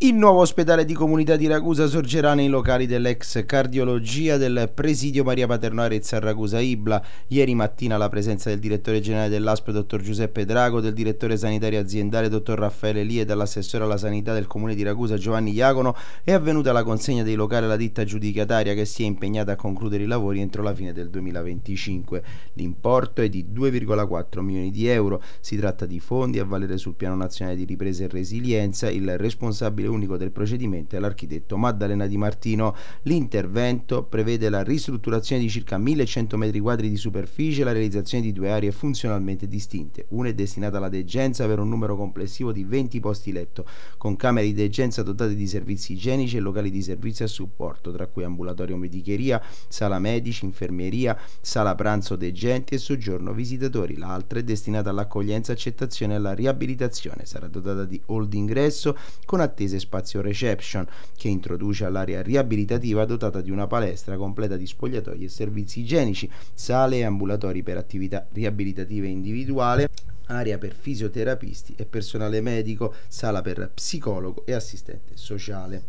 Il nuovo ospedale di comunità di Ragusa sorgerà nei locali dell'ex cardiologia del presidio Maria Paterno Arezza a Ragusa Ibla. Ieri mattina la presenza del direttore generale dell'ASP, dottor Giuseppe Drago, del direttore sanitario aziendale, dottor Raffaele Lì e dell'assessore alla sanità del comune di Ragusa, Giovanni Iacono, è avvenuta la consegna dei locali alla ditta giudicataria che si è impegnata a concludere i lavori entro la fine del 2025. L'importo è di 2,4 milioni di euro. Si tratta di fondi a valere sul piano nazionale di ripresa e resilienza. Il responsabile responsabile unico del procedimento è l'architetto Maddalena Di Martino. L'intervento prevede la ristrutturazione di circa 1100 metri quadri di superficie e la realizzazione di due aree funzionalmente distinte. Una è destinata alla degenza per un numero complessivo di 20 posti letto, con camere di degenza dotate di servizi igienici e locali di servizio a supporto, tra cui ambulatorio medicheria, sala medici, infermeria, sala pranzo degenti e soggiorno visitatori. L'altra è destinata all'accoglienza, accettazione e alla riabilitazione. Sarà dotata di hall d'ingresso con attese palese spazio reception che introduce all'area riabilitativa dotata di una palestra completa di spogliatoi e servizi igienici, sale e ambulatori per attività riabilitative individuale area per fisioterapisti e personale medico, sala per psicologo e assistente sociale.